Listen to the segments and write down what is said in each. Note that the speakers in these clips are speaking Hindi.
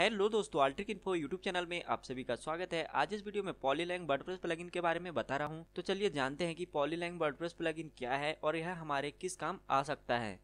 हेलो दोस्तों आल्ट्रिक इन्फो यूट्यूब चैनल में आप सभी का स्वागत है आज इस वीडियो में पॉलीलैंग वर्डप्रेस प्लगइन के बारे में बता रहा हूँ तो चलिए जानते हैं कि पॉलीलैंग वर्डप्रेस प्लगइन क्या है और यह हमारे किस काम आ सकता है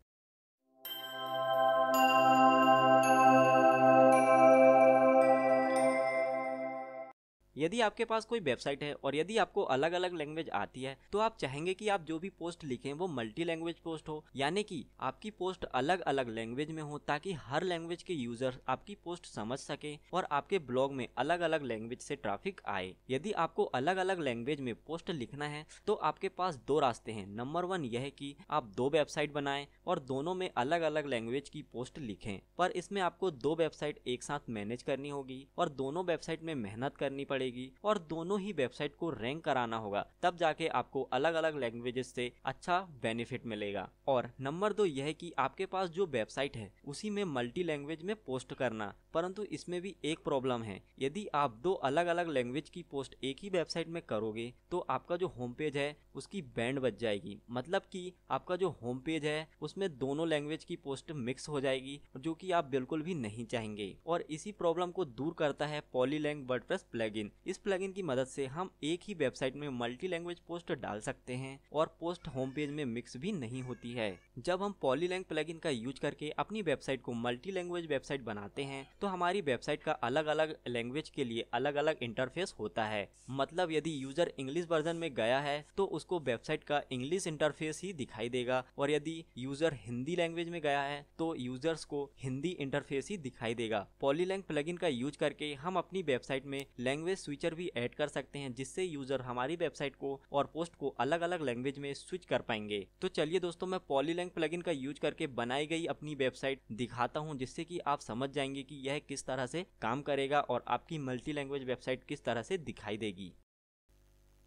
यदि आपके पास कोई वेबसाइट है और यदि आपको अलग अलग लैंग्वेज आती है तो आप चाहेंगे कि आप जो भी पोस्ट लिखें वो मल्टी लैंग्वेज पोस्ट हो यानी कि आपकी पोस्ट अलग अलग लैंग्वेज में हो ताकि हर लैंग्वेज के यूजर आपकी पोस्ट समझ सके और आपके ब्लॉग में अलग अलग लैंग्वेज से ट्रैफिक आए यदि आपको अलग अलग लैंग्वेज में पोस्ट लिखना है तो आपके पास दो रास्ते हैं नंबर वन यह है कि आप दो वेबसाइट बनाए और दोनों में अलग अलग लैंग्वेज की पोस्ट लिखें पर इसमें आपको दो वेबसाइट एक साथ मैनेज करनी होगी और दोनों वेबसाइट में मेहनत करनी पड़ेगी पड़ेगी और दोनों ही वेबसाइट को रैंक कराना होगा तब जाके आपको अलग अलग लैंग्वेजेस से अच्छा बेनिफिट मिलेगा और नंबर दो यह है कि आपके पास जो वेबसाइट है उसी में मल्टी लैंग्वेज में पोस्ट करना परंतु इसमें भी एक प्रॉब्लम है यदि आप दो अलग अलग लैंग्वेज की पोस्ट एक ही वेबसाइट में करोगे तो आपका जो होम पेज है उसकी बैंड बच जाएगी मतलब कि आपका जो होम पेज है उसमें दोनों लैंग्वेज की पोस्ट मिक्स हो जाएगी जो कि आप बिल्कुल भी नहीं चाहेंगे और इसी प्रॉब्लम को दूर करता है पॉलीलैंग वर्डप्रेस प्लगइन इस प्लगइन की मदद से हम एक ही वेबसाइट में मल्टी लैंग्वेज पोस्ट डाल सकते हैं और पोस्ट होम पेज में मिक्स भी नहीं होती है जब हम पॉलीलैंग प्लगइन का यूज करके अपनी वेबसाइट को मल्टी लैंग्वेज वेबसाइट बनाते हैं तो हमारी वेबसाइट का अलग अलग लैंग्वेज के लिए अलग अलग इंटरफेस होता है मतलब यदि यूजर इंग्लिश वर्जन में गया है तो उसको वेबसाइट का इंग्लिश इंटरफेस ही दिखाई देगा और यदि यूजर हिंदी लैंग्वेज में गया है तो यूजर्स को हिंदी इंटरफेस ही दिखाई देगा पॉलीलैंग प्लगइन का यूज करके हम अपनी वेबसाइट में लैंग्वेज स्विचर भी ऐड कर सकते हैं जिससे यूजर हमारी वेबसाइट को और पोस्ट को अलग अलग लैंग्वेज में स्विच कर पाएंगे तो चलिए दोस्तों मैं पॉलीलैंग प्लगइन का यूज करके बनाई गई अपनी वेबसाइट दिखाता हूँ जिससे कि आप समझ जाएंगे कि यह किस तरह से काम करेगा और आपकी मल्टी लैंग्वेज वेबसाइट किस तरह से दिखाई देगी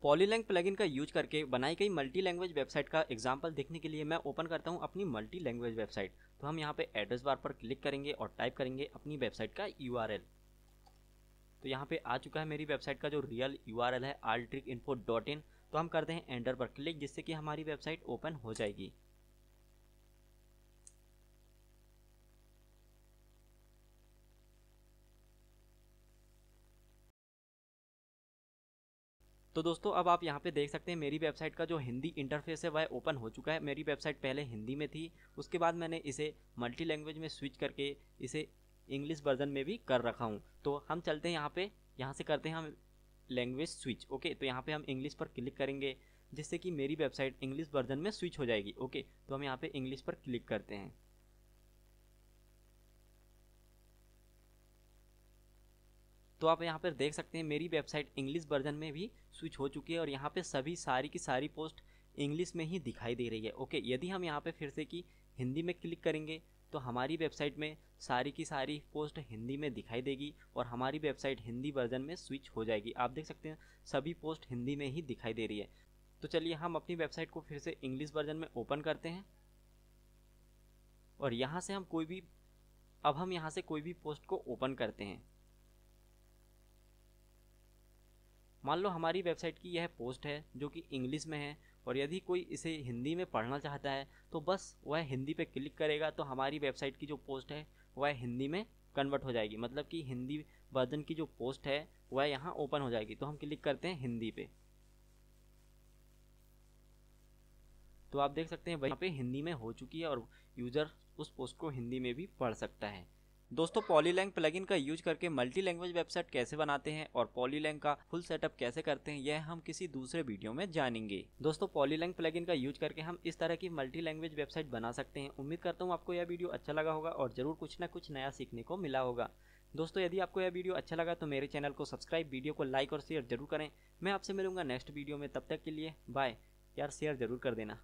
पॉलीलैंग प्लगइन का यूज करके बनाई गई मल्टी लैंग्वेज वेबसाइट का एग्जाम्पल देखने के लिए मैं ओपन करता हूँ अपनी मल्टी लैंग्वेज वेबसाइट तो हम यहाँ पे एड्रेस बार पर क्लिक करेंगे और टाइप करेंगे अपनी वेबसाइट का यू तो यहाँ पे आ चुका है मेरी वेबसाइट का जो रियल यू है आल्ट्रिक इन्फो डॉट इन तो हम करते हैं एंटर पर क्लिक जिससे कि हमारी वेबसाइट ओपन हो जाएगी तो दोस्तों अब आप यहाँ पे देख सकते हैं मेरी वेबसाइट का जो हिंदी इंटरफेस है वह ओपन हो चुका है मेरी वेबसाइट पहले हिंदी में थी उसके बाद मैंने इसे मल्टी लैंग्वेज में स्विच करके इसे इंग्लिश वर्जन में भी कर रखा हूँ तो हम चलते हैं यहाँ पे यहाँ से करते हैं हम लैंग्वेज स्विच ओके तो यहाँ पे हम इंग्लिश पर क्लिक करेंगे जिससे कि मेरी वेबसाइट इंग्लिश वर्जन में स्विच हो जाएगी ओके तो हम यहाँ पे इंग्लिश पर क्लिक करते हैं तो आप यहाँ पर देख सकते हैं मेरी वेबसाइट इंग्लिश वर्जन में भी स्विच हो चुकी है और यहाँ पर सभी सारी की सारी पोस्ट इंग्लिश में ही दिखाई दे रही है ओके यदि हम यहाँ पर फिर से कि हिंदी में क्लिक करेंगे तो हमारी वेबसाइट में सारी की सारी पोस्ट हिंदी में दिखाई देगी और हमारी वेबसाइट हिंदी वर्जन में स्विच हो जाएगी आप देख सकते हैं सभी पोस्ट हिंदी में ही दिखाई दे रही है तो चलिए हम अपनी वेबसाइट को फिर से इंग्लिश वर्जन में ओपन करते हैं और यहाँ से हम कोई भी अब हम यहाँ से कोई भी पोस्ट को ओपन करते हैं मान लो हमारी वेबसाइट की यह पोस्ट है जो कि इंग्लिश में है और यदि कोई इसे हिंदी में पढ़ना चाहता है तो बस वह हिंदी पे क्लिक करेगा तो हमारी वेबसाइट की जो पोस्ट है वह हिंदी में कन्वर्ट हो जाएगी मतलब कि हिंदी वर्जन की जो पोस्ट है वह यहाँ ओपन हो जाएगी तो हम क्लिक करते हैं हिंदी पे तो आप देख सकते हैं वहाँ पे हिंदी में हो चुकी है और यूज़र उस पोस्ट को हिंदी में भी पढ़ सकता है दोस्तों पॉलीलैंग प्लगइन का यूज करके मल्टी लैंग्वेज वेबसाइट कैसे बनाते हैं और पॉलीलैंग का फुल सेटअप कैसे करते हैं यह हम किसी दूसरे वीडियो में जानेंगे दोस्तों पॉलीलैंग प्लगइन का यूज करके हम इस तरह की मल्टी लैंग्वेज वेबसाइट बना सकते हैं उम्मीद करता हूँ आपको यह वीडियो अच्छा लगा होगा और जरूर कुछ ना कुछ नया सीखने को मिला होगा दोस्तों यदि आपको यह वीडियो अच्छा लगा तो मेरे चैनल को सब्सक्राइब वीडियो को लाइक और शेयर जरूर करें मैं आपसे मिलूंगा नेक्स्ट वीडियो में तब तक के लिए बाय यार शेयर जरूर कर देना